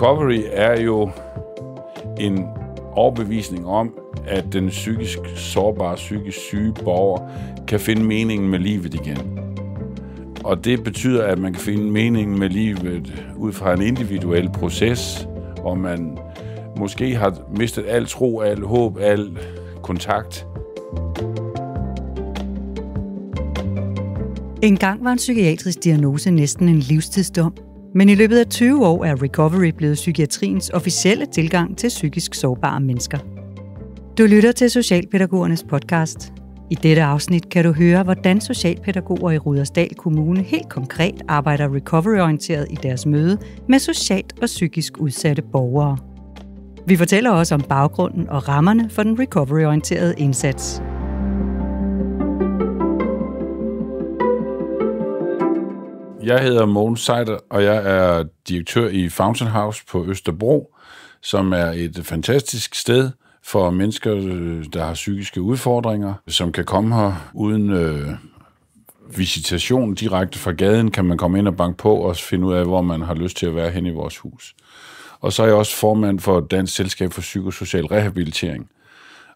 Recovery er jo en overbevisning om, at den psykisk sårbare, psykisk syge borger kan finde meningen med livet igen. Og det betyder, at man kan finde meningen med livet ud fra en individuel proces, hvor man måske har mistet al tro, al håb, al kontakt. Engang var en psykiatrisk diagnose næsten en livstidsdom – men i løbet af 20 år er recovery blevet psykiatriens officielle tilgang til psykisk sårbare mennesker. Du lytter til Socialpædagogernes podcast. I dette afsnit kan du høre, hvordan socialpædagoger i Rudersdal Kommune helt konkret arbejder recovery-orienteret i deres møde med socialt og psykisk udsatte borgere. Vi fortæller også om baggrunden og rammerne for den recovery-orienterede indsats. Jeg hedder Mogens Seider, og jeg er direktør i Fountain House på Østerbro, som er et fantastisk sted for mennesker, øh, der har psykiske udfordringer, som kan komme her uden øh, visitation direkte fra gaden, kan man komme ind og banke på og finde ud af, hvor man har lyst til at være hen i vores hus. Og så er jeg også formand for Dansk Selskab for Psykosocial Rehabilitering.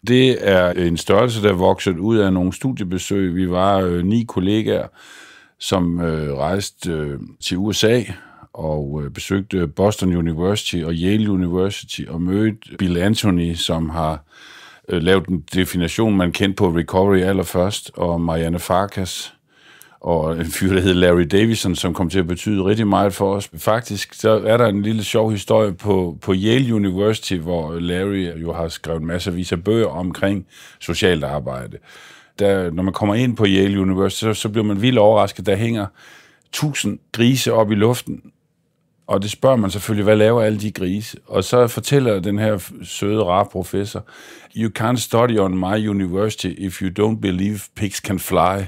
Det er en størrelse, der er vokset ud af nogle studiebesøg. Vi var øh, ni kollegaer, som øh, rejste øh, til USA og øh, besøgte Boston University og Yale University og mødte Bill Anthony, som har øh, lavet en definition, man kendte på recovery allerførst, og Marianne Farkas, og en fyr, der hed Larry Davison, som kom til at betyde rigtig meget for os. Faktisk så er der en lille sjov historie på, på Yale University, hvor Larry jo har skrevet masser af bøger omkring socialt arbejde der, når man kommer ind på Yale University, så, så bliver man vildt overrasket. Der hænger tusind grise op i luften, og det spørger man selvfølgelig, hvad laver alle de grise? Og så fortæller den her søde, rare professor, You can't study on my university if you don't believe pigs can fly.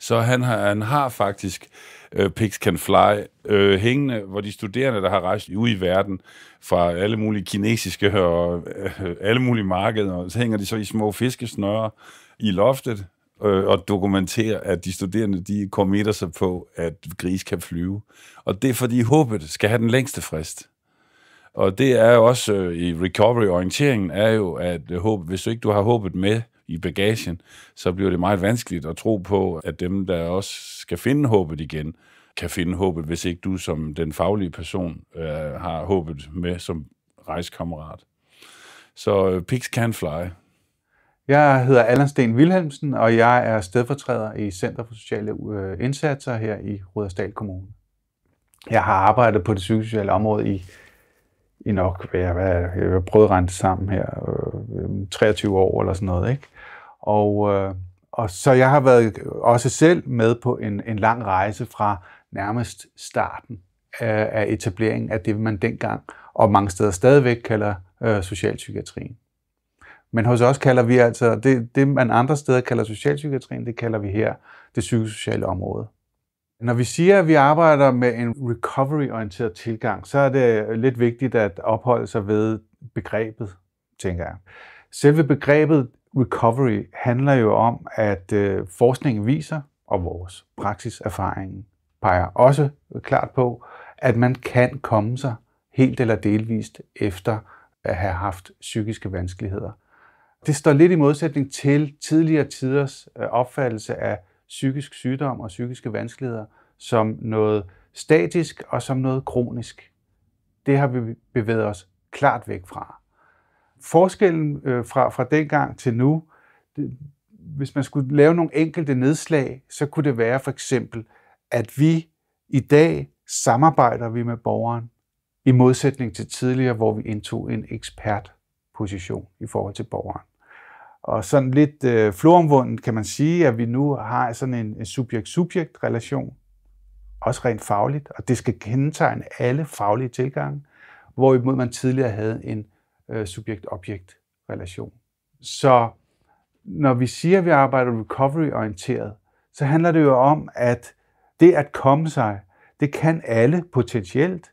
Så han har, han har faktisk øh, Pigs Can Fly øh, hængende, hvor de studerende, der har rejst ud i verden fra alle mulige kinesiske og øh, alle mulige markeder, så hænger de så i små fiskesnøre i loftet øh, og dokumenterer, at de studerende de kommitter sig på, at gris kan flyve. Og det er fordi håbet skal have den længste frist. Og det er jo også øh, i recovery-orienteringen, er jo, at øh, håb, hvis du ikke du har håbet med, i bagagen, så bliver det meget vanskeligt at tro på, at dem, der også skal finde håbet igen, kan finde håbet, hvis ikke du som den faglige person øh, har håbet med som rejskammerat. Så øh, pigs can fly. Jeg hedder Allan Sten Wilhelmsen, og jeg er stedfortræder i Center for Sociale øh, Indsatser her i Rudersdal Kommune. Jeg har arbejdet på det psykosociale område i, i nok, hvad jeg, hvad jeg, jeg prøvet at rente sammen her, øh, 23 øh, år eller sådan noget. Ikke? Og, øh, og så jeg har været også selv med på en, en lang rejse fra nærmest starten af, af etableringen af det, man dengang og mange steder stadigvæk kalder øh, socialpsykiatrien. Men hos os kalder vi altså, det, det man andre steder kalder socialpsykiatrien, det kalder vi her det psykosociale område. Når vi siger, at vi arbejder med en recovery-orienteret tilgang, så er det lidt vigtigt at opholde sig ved begrebet, tænker jeg. Selve begrebet recovery handler jo om, at øh, forskningen viser, og vores praksiserfaring peger også klart på, at man kan komme sig helt eller delvist efter at have haft psykiske vanskeligheder. Det står lidt i modsætning til tidligere tiders øh, opfattelse af psykisk sygdom og psykiske vanskeligheder som noget statisk og som noget kronisk. Det har vi bevæget os klart væk fra forskellen øh, fra, fra dengang til nu, det, hvis man skulle lave nogle enkelte nedslag, så kunne det være for eksempel, at vi i dag samarbejder vi med borgeren, i modsætning til tidligere, hvor vi indtog en ekspertposition i forhold til borgeren. Og sådan lidt øh, floromvundet kan man sige, at vi nu har sådan en, en subjekt-subjekt-relation, også rent fagligt, og det skal kendetegne alle faglige tilgange, hvorimod man tidligere havde en øh, subjekt-objekt-relation. Så når vi siger, at vi arbejder recovery-orienteret, så handler det jo om, at det at komme sig, det kan alle potentielt,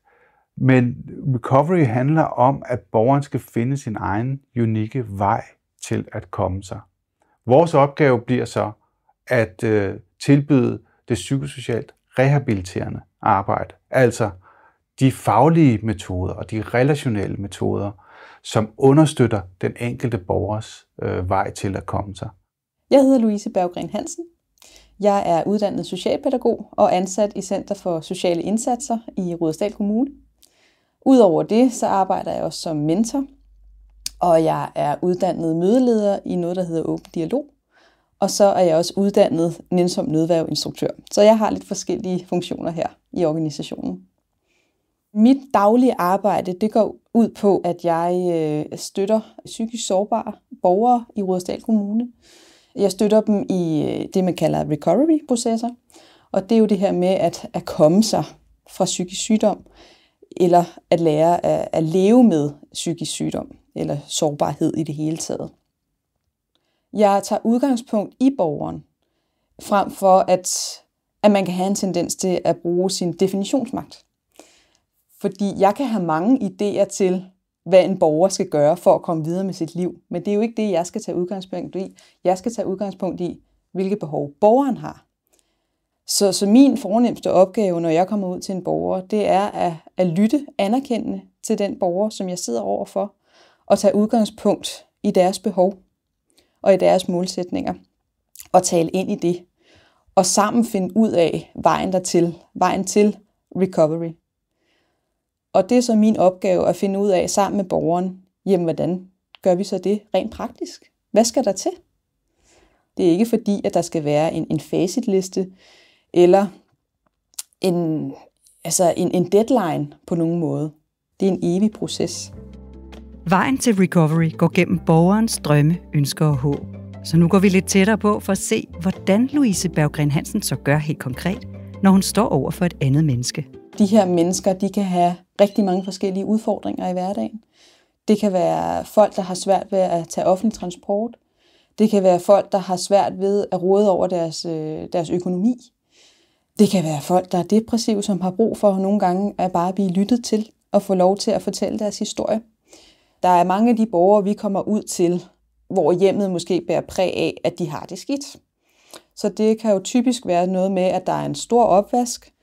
men recovery handler om, at borgeren skal finde sin egen unikke vej til at komme sig. Vores opgave bliver så at øh, tilbyde det psykosocialt rehabiliterende arbejde, altså de faglige metoder og de relationelle metoder, som understøtter den enkelte borgers øh, vej til at komme sig. Jeg hedder Louise Berggren Hansen. Jeg er uddannet socialpædagog og ansat i Center for Sociale Indsatser i Rudersdal Kommune. Udover det, så arbejder jeg også som mentor, og jeg er uddannet mødeleder i noget, der hedder Åben Dialog. Og så er jeg også uddannet nænsom nødværveinstruktør. Så jeg har lidt forskellige funktioner her i organisationen. Mit daglige arbejde det går ud på, at jeg øh, støtter psykisk sårbare borgere i Rudersdal Kommune. Jeg støtter dem i øh, det, man kalder recovery-processer. Og det er jo det her med at, at komme sig fra psykisk sygdom, eller at lære at, at leve med psykisk sygdom, eller sårbarhed i det hele taget. Jeg tager udgangspunkt i borgeren, frem for at, at man kan have en tendens til at bruge sin definitionsmagt. Fordi jeg kan have mange idéer til, hvad en borger skal gøre for at komme videre med sit liv. Men det er jo ikke det, jeg skal tage udgangspunkt i. Jeg skal tage udgangspunkt i, hvilke behov borgeren har. Så, så min fornemmeste opgave, når jeg kommer ud til en borger, det er at, at lytte anerkendende til den borger, som jeg sidder overfor, og tage udgangspunkt i deres behov og i deres målsætninger, og tale ind i det, og sammen finde ud af vejen dertil, vejen til recovery. Og det er så min opgave at finde ud af sammen med borgeren, jamen hvordan gør vi så det rent praktisk? Hvad skal der til? Det er ikke fordi, at der skal være en, en facitliste eller en, altså en, en deadline på nogen måde. Det er en evig proces. Vejen til recovery går gennem borgerens drømme, ønsker og håb. Så nu går vi lidt tættere på for at se, hvordan Louise Berggren Hansen så gør helt konkret, når hun står over for et andet menneske. De her mennesker, de kan have rigtig mange forskellige udfordringer i hverdagen. Det kan være folk, der har svært ved at tage offentlig transport. Det kan være folk, der har svært ved at råde over deres, øh, deres økonomi. Det kan være folk, der er depressive, som har brug for nogle gange at bare blive lyttet til og få lov til at fortælle deres historie. Der er mange af de borgere, vi kommer ud til, hvor hjemmet måske bærer præg af, at de har det skidt. Så det kan jo typisk være noget med, at der er en stor opvask,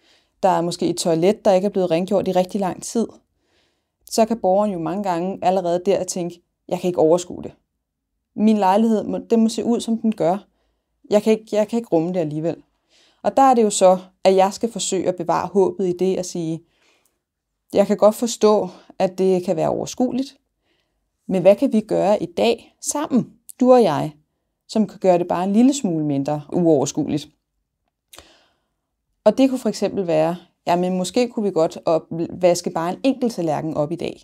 der er måske et toilet, der ikke er blevet rengjort i rigtig lang tid. Så kan borgeren jo mange gange allerede der tænke, jeg kan ikke overskue det. Min lejlighed, det den må se ud, som den gør. Jeg kan, ikke, jeg kan ikke rumme det alligevel. Og der er det jo så, at jeg skal forsøge at bevare håbet i det at sige, jeg kan godt forstå, at det kan være overskueligt, men hvad kan vi gøre i dag sammen, du og jeg, som kan gøre det bare en lille smule mindre uoverskueligt? Og det kunne for eksempel være, jamen måske kunne vi godt op, vaske bare en enkelt tallerken op i dag.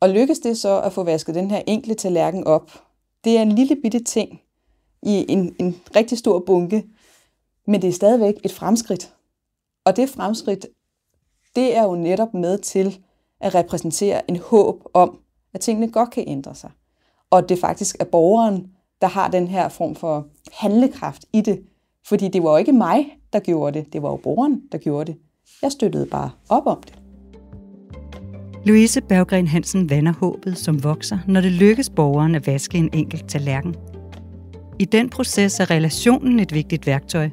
Og lykkes det så at få vasket den her enkelte tallerken op, det er en lille bitte ting i en, en rigtig stor bunke, men det er stadigvæk et fremskridt. Og det fremskridt, det er jo netop med til at repræsentere en håb om, at tingene godt kan ændre sig. Og det faktisk er borgeren, der har den her form for handlekraft i det, fordi det var jo ikke mig, der gjorde det. Det var jo broren, der gjorde det. Jeg støttede bare op om det. Louise Berggren Hansen vander håbet, som vokser, når det lykkes borgeren at vaske en enkelt tallerken. I den proces er relationen et vigtigt værktøj.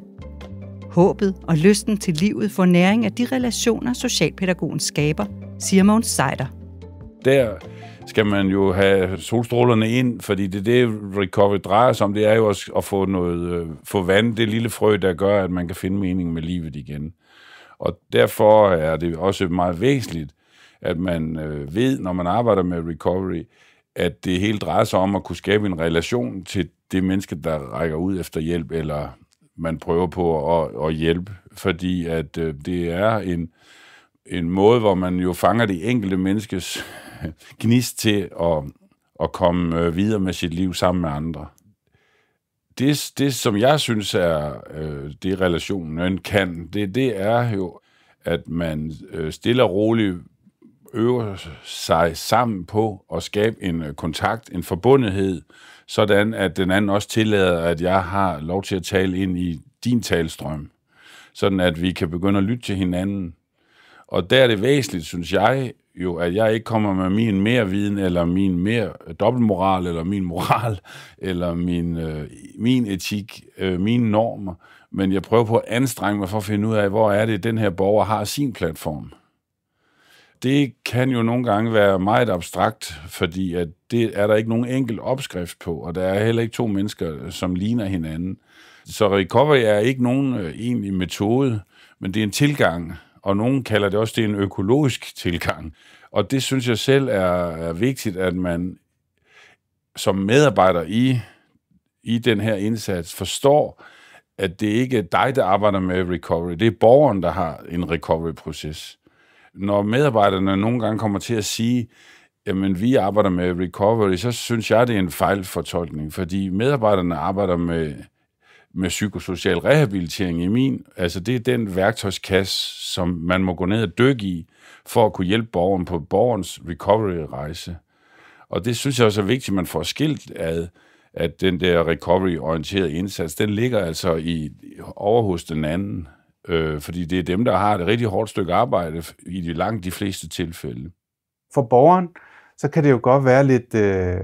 Håbet og lysten til livet får næring af de relationer, socialpædagogen skaber, siger Måns Seider. Der skal man jo have solstrålerne ind, fordi det er det, recovery drejer sig om. Det er jo også at få, noget, øh, få vand, det lille frø, der gør, at man kan finde mening med livet igen. Og derfor er det også meget væsentligt, at man øh, ved, når man arbejder med recovery, at det hele drejer sig om at kunne skabe en relation til det menneske, der rækker ud efter hjælp, eller man prøver på at, at hjælpe, fordi at øh, det er en, en måde, hvor man jo fanger det enkelte menneskes gnist til at, at komme øh, videre med sit liv sammen med andre. Det, det som jeg synes er øh, det, relationen kan, det, det er jo, at man øh, stille og roligt øver sig sammen på at skabe en øh, kontakt, en forbundethed, sådan at den anden også tillader, at jeg har lov til at tale ind i din talstrøm, sådan at vi kan begynde at lytte til hinanden. Og der er det væsentligt, synes jeg, jo, at jeg ikke kommer med min mere viden, eller min mere øh, dobbeltmoral, eller min moral, eller min, øh, min etik, øh, mine normer, men jeg prøver på at anstrenge mig for at finde ud af, hvor er det, den her borger har sin platform. Det kan jo nogle gange være meget abstrakt, fordi at det er der ikke nogen enkel opskrift på, og der er heller ikke to mennesker, øh, som ligner hinanden. Så recovery er ikke nogen øh, egentlig metode, men det er en tilgang, og nogen kalder det også det en økologisk tilgang. Og det synes jeg selv er, er vigtigt, at man som medarbejder i, i den her indsats forstår, at det ikke er dig, der arbejder med recovery. Det er borgeren, der har en recovery-proces. Når medarbejderne nogle gange kommer til at sige, jamen vi arbejder med recovery, så synes jeg, det er en fejlfortolkning, fordi medarbejderne arbejder med med psykosocial rehabilitering i min. Altså det er den værktøjskasse, som man må gå ned og dykke i, for at kunne hjælpe borgeren på borgerens recovery-rejse. Og det synes jeg også er vigtigt, at man får skilt ad, at den der recovery-orienterede indsats, den ligger altså i, over hos den anden. Øh, fordi det er dem, der har et rigtig hårdt stykke arbejde i de langt de fleste tilfælde. For borgeren, så kan det jo godt være lidt øh,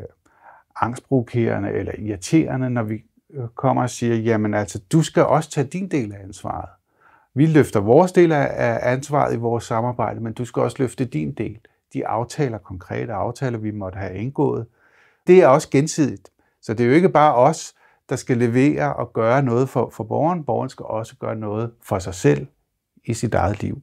angstprovokerende eller irriterende, når vi Øh, kommer og siger, jamen altså, du skal også tage din del af ansvaret. Vi løfter vores del af ansvaret i vores samarbejde, men du skal også løfte din del. De aftaler, konkrete aftaler, vi måtte have indgået, det er også gensidigt. Så det er jo ikke bare os, der skal levere og gøre noget for, for borgeren. Borgeren skal også gøre noget for sig selv i sit eget liv.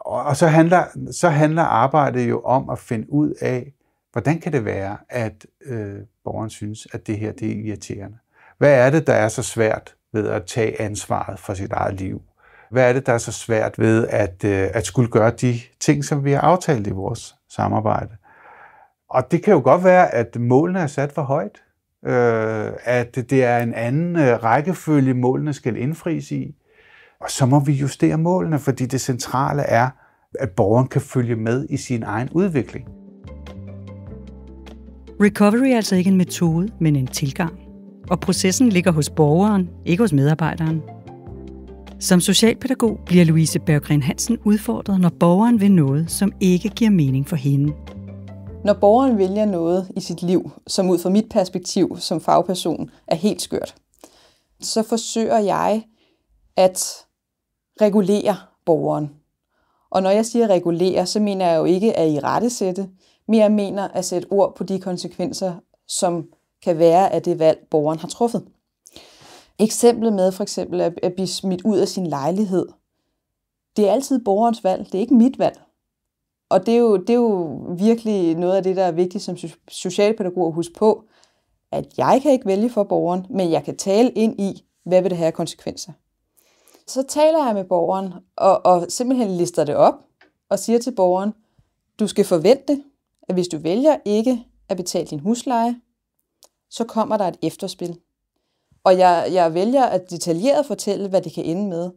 Og, og så, handler, så handler arbejdet jo om at finde ud af, hvordan kan det være, at øh, borgeren synes, at det her det er irriterende. Hvad er det, der er så svært ved at tage ansvaret for sit eget liv? Hvad er det, der er så svært ved at, øh, at skulle gøre de ting, som vi har aftalt i vores samarbejde? Og det kan jo godt være, at målene er sat for højt. Øh, at det er en anden øh, rækkefølge, målene skal indfries i. Og så må vi justere målene, fordi det centrale er, at borgeren kan følge med i sin egen udvikling. Recovery er altså ikke en metode, men en tilgang og processen ligger hos borgeren, ikke hos medarbejderen. Som socialpædagog bliver Louise Berggren Hansen udfordret, når borgeren vil noget, som ikke giver mening for hende. Når borgeren vælger noget i sit liv, som ud fra mit perspektiv som fagperson er helt skørt, så forsøger jeg at regulere borgeren. Og når jeg siger regulere, så mener jeg jo ikke at i rette sætte, men jeg mener at sætte ord på de konsekvenser, som kan være af det valg, borgeren har truffet. Eksemplet med for eksempel at blive smidt ud af sin lejlighed. Det er altid borgerens valg, det er ikke mit valg. Og det er jo, det er jo virkelig noget af det, der er vigtigt som socialpædagog at huske på, at jeg kan ikke vælge for borgeren, men jeg kan tale ind i, hvad vil det have konsekvenser. Så taler jeg med borgeren og, og simpelthen lister det op og siger til borgeren, du skal forvente, at hvis du vælger ikke at betale din husleje, så kommer der et efterspil. Og jeg, jeg vælger at detaljeret fortælle, hvad det kan ende med.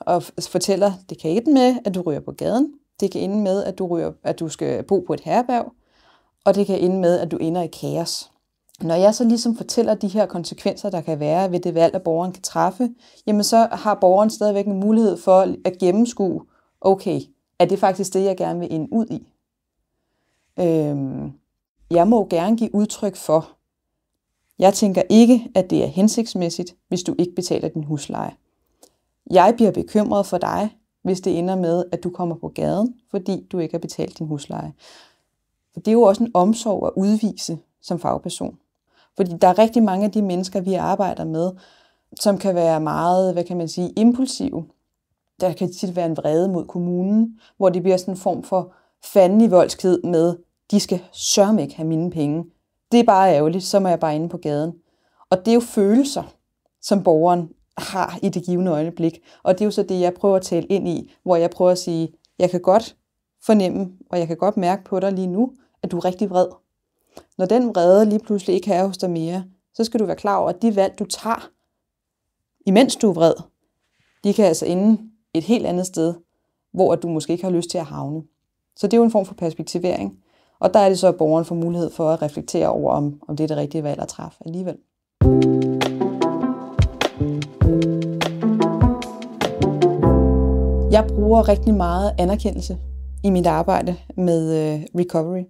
Og fortæller, det kan ende med, at du ryger på gaden. Det kan ende med, at du, ryger, at du skal bo på et herrebær. Og det kan ende med, at du ender i kaos. Når jeg så ligesom fortæller de her konsekvenser, der kan være ved det valg, at borgeren kan træffe, jamen så har borgeren stadigvæk en mulighed for at gennemskue, okay, er det faktisk det, jeg gerne vil ind ud i? Øhm, jeg må gerne give udtryk for, jeg tænker ikke, at det er hensigtsmæssigt, hvis du ikke betaler din husleje. Jeg bliver bekymret for dig, hvis det ender med, at du kommer på gaden, fordi du ikke har betalt din husleje. For det er jo også en omsorg at udvise som fagperson. Fordi der er rigtig mange af de mennesker, vi arbejder med, som kan være meget, hvad kan man sige, impulsive. Der kan tit være en vrede mod kommunen, hvor det bliver sådan en form for fanden i voldsked med, de skal sørme ikke have mine penge, det er bare ærgerligt, så må jeg bare inde på gaden. Og det er jo følelser, som borgeren har i det givende øjeblik. Og det er jo så det, jeg prøver at tale ind i, hvor jeg prøver at sige, jeg kan godt fornemme, og jeg kan godt mærke på dig lige nu, at du er rigtig vred. Når den vrede lige pludselig ikke er hos dig mere, så skal du være klar over, at de valg, du tager, imens du er vred, de kan altså ende et helt andet sted, hvor du måske ikke har lyst til at havne. Så det er jo en form for perspektivering. Og der er det så, at borgeren får mulighed for at reflektere over, om, om det er det rigtige valg at træffe alligevel. Jeg bruger rigtig meget anerkendelse i mit arbejde med øh, recovery.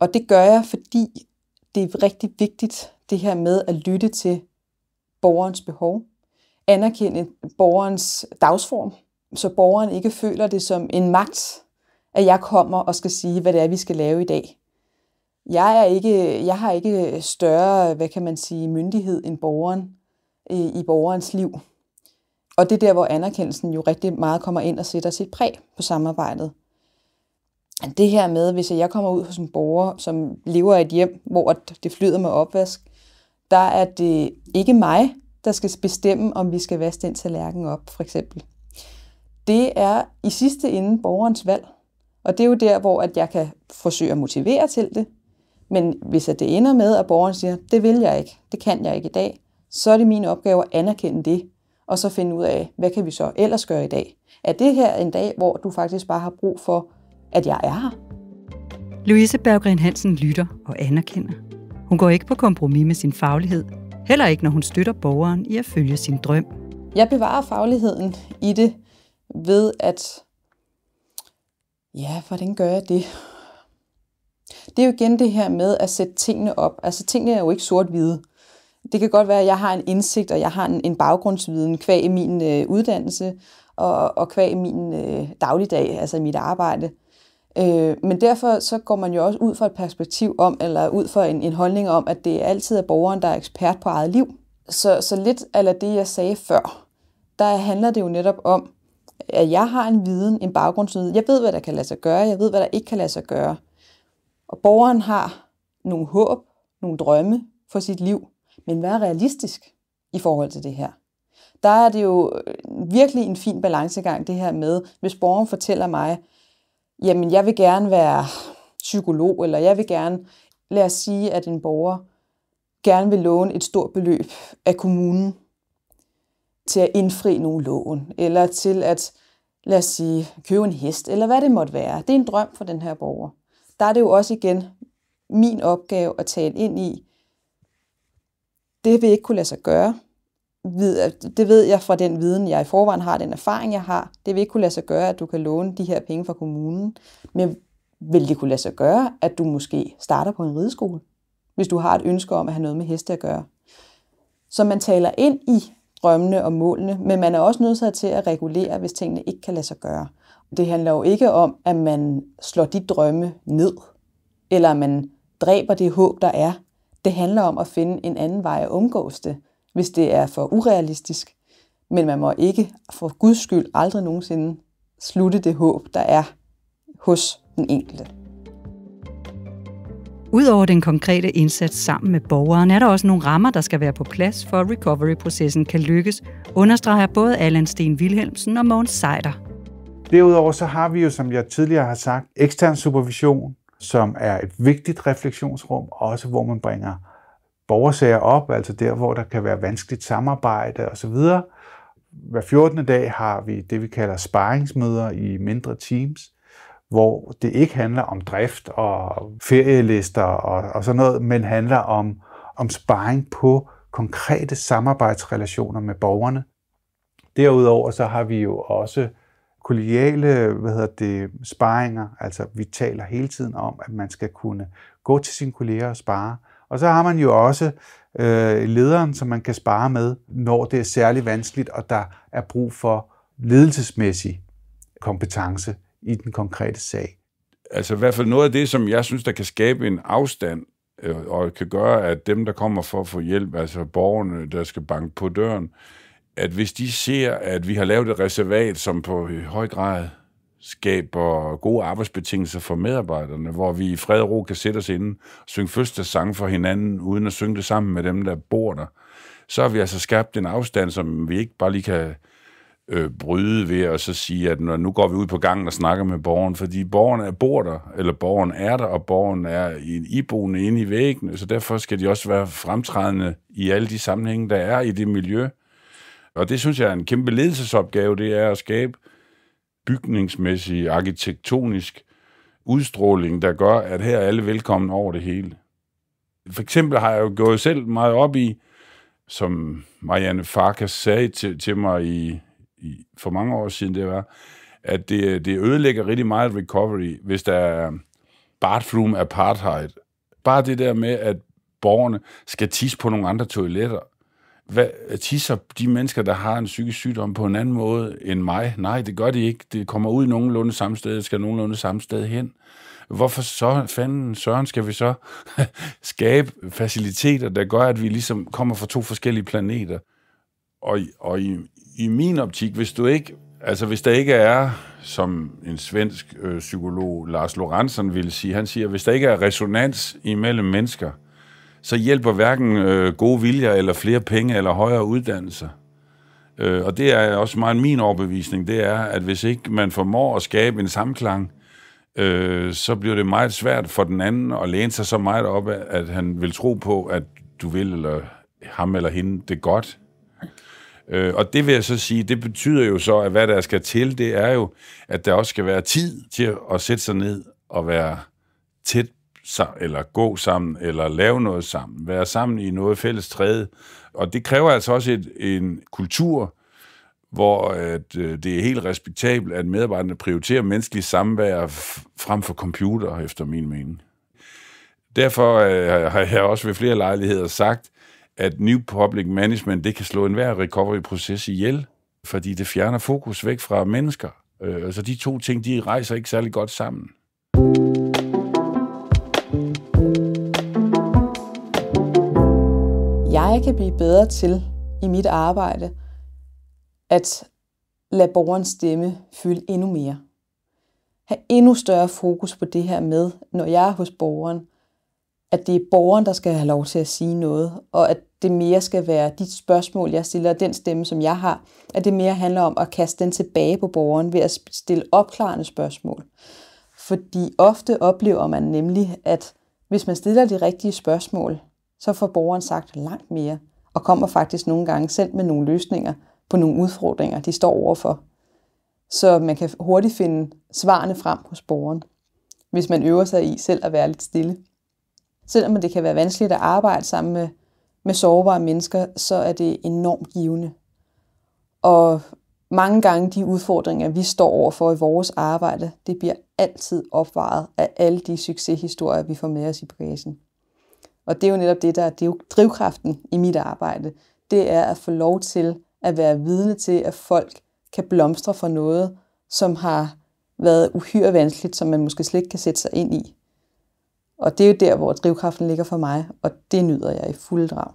Og det gør jeg, fordi det er rigtig vigtigt, det her med at lytte til borgerens behov. Anerkende borgerens dagsform, så borgeren ikke føler det som en magt at jeg kommer og skal sige, hvad det er, vi skal lave i dag. Jeg, er ikke, jeg har ikke større, hvad kan man sige, myndighed end borgeren i, øh, i borgerens liv. Og det er der, hvor anerkendelsen jo rigtig meget kommer ind og sætter sit præg på samarbejdet. Det her med, hvis jeg kommer ud hos en borger, som lever i et hjem, hvor det flyder med opvask, der er det ikke mig, der skal bestemme, om vi skal vaske den tallerken op, for eksempel. Det er i sidste ende borgerens valg. Og det er jo der, hvor at jeg kan forsøge at motivere til det. Men hvis at det ender med, at borgeren siger, det vil jeg ikke, det kan jeg ikke i dag, så er det min opgave at anerkende det, og så finde ud af, hvad kan vi så ellers gøre i dag? Er det her en dag, hvor du faktisk bare har brug for, at jeg er her? Louise Berggren Hansen lytter og anerkender. Hun går ikke på kompromis med sin faglighed, heller ikke når hun støtter borgeren i at følge sin drøm. Jeg bevarer fagligheden i det ved at ja, hvordan gør jeg det? Det er jo igen det her med at sætte tingene op. Altså tingene er jo ikke sort-hvide. Det kan godt være, at jeg har en indsigt, og jeg har en, en baggrundsviden kvæg i min øh, uddannelse, og, og kvæg i min øh, dagligdag, altså i mit arbejde. Øh, men derfor så går man jo også ud fra et perspektiv om, eller ud fra en, en holdning om, at det altid er borgeren, der er ekspert på eget liv. Så, så lidt af det, jeg sagde før, der handler det jo netop om, at jeg har en viden, en baggrundsviden. Jeg ved, hvad der kan lade sig gøre, jeg ved, hvad der ikke kan lade sig gøre. Og borgeren har nogle håb, nogle drømme for sit liv, men hvad er realistisk i forhold til det her. Der er det jo øh, virkelig en fin balancegang, det her med, hvis borgeren fortæller mig, jamen jeg vil gerne være psykolog, eller jeg vil gerne, lad os sige, at en borger gerne vil låne et stort beløb af kommunen til at indfri nogle lån, eller til at, lad os sige, købe en hest, eller hvad det måtte være. Det er en drøm for den her borger. Der er det jo også igen min opgave at tale ind i, det vil ikke kunne lade sig gøre. Det ved jeg fra den viden, jeg i forvejen har, den erfaring, jeg har. Det vil ikke kunne lade sig gøre, at du kan låne de her penge fra kommunen. Men vil det kunne lade sig gøre, at du måske starter på en rideskole, hvis du har et ønske om at have noget med heste at gøre? Så man taler ind i drømmene og målene, men man er også nødt til at regulere, hvis tingene ikke kan lade sig gøre. Det handler jo ikke om, at man slår de drømme ned, eller at man dræber det håb, der er. Det handler om at finde en anden vej at omgås det, hvis det er for urealistisk. Men man må ikke for guds skyld aldrig nogensinde slutte det håb, der er hos den enkelte. Udover den konkrete indsats sammen med borgeren, er der også nogle rammer, der skal være på plads, for at recovery-processen kan lykkes, understreger både Allan Sten Wilhelmsen og Mogens Seider. Derudover så har vi jo, som jeg tidligere har sagt, ekstern supervision, som er et vigtigt refleksionsrum, også hvor man bringer borgersager op, altså der, hvor der kan være vanskeligt samarbejde osv. Hver 14. dag har vi det, vi kalder sparringsmøder i mindre teams, hvor det ikke handler om drift og ferielister og, og sådan noget, men handler om, om sparring på konkrete samarbejdsrelationer med borgerne. Derudover så har vi jo også kollegiale hvad hedder det, sparringer, altså vi taler hele tiden om, at man skal kunne gå til sine kolleger og spare. Og så har man jo også øh, lederen, som man kan spare med, når det er særlig vanskeligt, og der er brug for ledelsesmæssig kompetence i den konkrete sag. Altså i hvert fald noget af det, som jeg synes, der kan skabe en afstand, øh, og kan gøre, at dem, der kommer for at få hjælp, altså borgerne, der skal banke på døren, at hvis de ser, at vi har lavet et reservat, som på øh, høj grad skaber gode arbejdsbetingelser for medarbejderne, hvor vi i fred og ro kan sætte os inde og synge sang for hinanden, uden at synge det sammen med dem, der bor der, så har vi altså skabt en afstand, som vi ikke bare lige kan øh, bryde ved at så sige, at når, nu går vi ud på gangen og snakker med borgeren, fordi borgeren er, bor der, eller borgeren er der, og borgeren er i en iboende inde i væggen, så derfor skal de også være fremtrædende i alle de sammenhænge, der er i det miljø. Og det synes jeg er en kæmpe ledelsesopgave, det er at skabe bygningsmæssig, arkitektonisk udstråling, der gør, at her er alle velkommen over det hele. For eksempel har jeg jo gået selv meget op i, som Marianne Farkas sagde til, til mig i, i, for mange år siden, det var, at det, det ødelægger rigtig meget recovery, hvis der er bathroom apartheid. Bare det der med, at borgerne skal tisse på nogle andre toiletter. Hvad, tisser de mennesker, der har en psykisk sygdom, på en anden måde end mig? Nej, det gør de ikke. Det kommer ud nogenlunde samme sted, det skal nogenlunde samme sted hen. Hvorfor så fanden søren skal vi så skabe faciliteter, der gør, at vi ligesom kommer fra to forskellige planeter? Og, og i, i min optik, hvis du ikke, altså hvis der ikke er, som en svensk øh, psykolog, Lars Lorentzen ville sige, han siger, hvis der ikke er resonans imellem mennesker, så hjælper hverken øh, gode viljer, eller flere penge, eller højere uddannelser. Øh, og det er også meget min overbevisning, det er, at hvis ikke man formår at skabe en samklang, øh, så bliver det meget svært for den anden at læne sig så meget op, at han vil tro på, at du vil, eller ham eller hende, det godt. Øh, og det vil jeg så sige, det betyder jo så, at hvad der skal til, det er jo, at der også skal være tid til at sætte sig ned og være tæt eller gå sammen, eller lave noget sammen, være sammen i noget fælles træde. Og det kræver altså også et, en kultur, hvor at, øh, det er helt respektabelt, at medarbejderne prioriterer menneskelige samvær frem for computer, efter min mening. Derfor øh, har jeg også ved flere lejligheder sagt, at New Public Management, det kan slå enhver recovery-proces ihjel, fordi det fjerner fokus væk fra mennesker. Øh, så altså, de to ting, de rejser ikke særlig godt sammen. Jeg kan blive bedre til i mit arbejde at lade borgerens stemme fylde endnu mere. Ha' endnu større fokus på det her med, når jeg er hos borgeren, at det er borgeren, der skal have lov til at sige noget, og at det mere skal være de spørgsmål, jeg stiller, og den stemme, som jeg har, at det mere handler om at kaste den tilbage på borgeren ved at stille opklarende spørgsmål. Fordi ofte oplever man nemlig, at hvis man stiller de rigtige spørgsmål, så får borgeren sagt langt mere, og kommer faktisk nogle gange selv med nogle løsninger på nogle udfordringer, de står overfor. Så man kan hurtigt finde svarene frem hos borgeren, hvis man øver sig i selv at være lidt stille. Selvom det kan være vanskeligt at arbejde sammen med, med sårbare mennesker, så er det enormt givende. Og mange gange de udfordringer, vi står overfor i vores arbejde, det bliver altid opvaret af alle de succeshistorier, vi får med os i bagagen. Og det er jo netop det, der det er jo drivkraften i mit arbejde. Det er at få lov til at være vidne til, at folk kan blomstre for noget, som har været uhyre vanskeligt, som man måske slet ikke kan sætte sig ind i. Og det er jo der, hvor drivkraften ligger for mig, og det nyder jeg i fuld drag.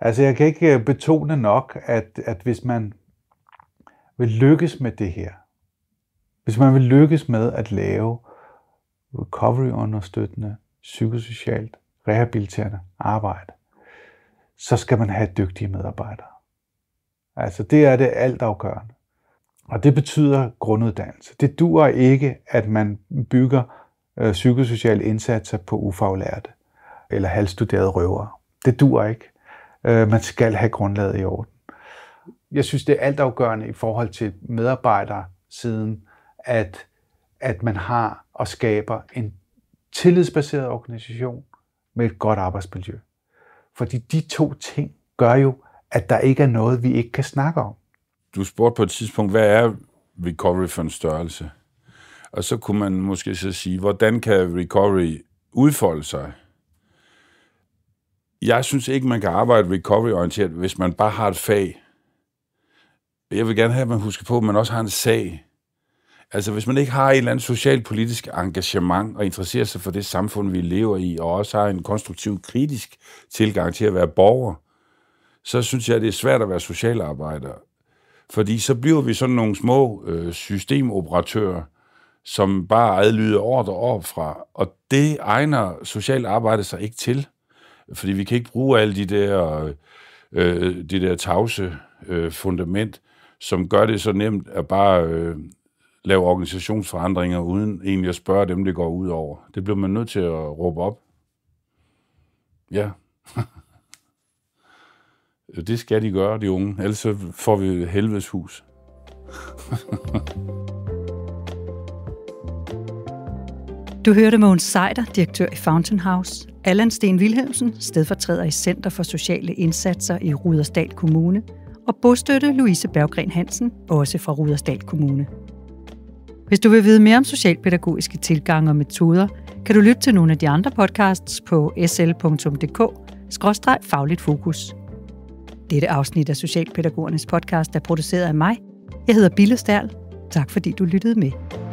Altså, jeg kan ikke øh, betone nok, at, at hvis man vil lykkes med det her, hvis man vil lykkes med at lave recovery-understøttende, psykosocialt, rehabiliterende arbejde, så skal man have dygtige medarbejdere. Altså, det er det altafgørende. Og det betyder grunduddannelse. Det dur ikke, at man bygger øh, psykosociale indsatser på ufaglærte eller halvstuderede røvere. Det dur ikke. Øh, man skal have grundlaget i orden. Jeg synes, det er altafgørende i forhold til medarbejdere siden, at, at man har og skaber en tillidsbaseret organisation med et godt arbejdsmiljø. Fordi de to ting gør jo, at der ikke er noget, vi ikke kan snakke om. Du spurgte på et tidspunkt, hvad er recovery for en størrelse? Og så kunne man måske så sige, hvordan kan recovery udfolde sig? Jeg synes ikke, man kan arbejde recovery-orienteret, hvis man bare har et fag. Jeg vil gerne have, at man husker på, at man også har en sag. Altså, hvis man ikke har et eller andet socialpolitisk engagement og interesserer sig for det samfund, vi lever i, og også har en konstruktiv, kritisk tilgang til at være borger, så synes jeg, det er svært at være socialarbejder. Fordi så bliver vi sådan nogle små øh, systemoperatører, som bare adlyder ordre fra. Og det egner socialt arbejde sig ikke til, fordi vi kan ikke bruge alle de der, øh, øh, de der tavse øh, fundament, som gør det så nemt at bare øh, lave organisationsforandringer, uden egentlig at spørge dem, det går ud over. Det bliver man nødt til at råbe op. Ja. det skal de gøre, de unge. Ellers så får vi helvedes hus. Du hørte Mogens Seider, direktør i Fountain House, Allan Sten Wilhelmsen, stedfortræder i Center for Sociale Indsatser i Rudersdal Kommune, og bostøtte Louise Berggren Hansen, også fra Rudersdal Kommune. Hvis du vil vide mere om socialpædagogiske tilgange og metoder, kan du lytte til nogle af de andre podcasts på sl.dk-fagligt fokus. Dette afsnit af Socialpædagogernes podcast er produceret af mig. Jeg hedder Bille Stærl. Tak fordi du lyttede med.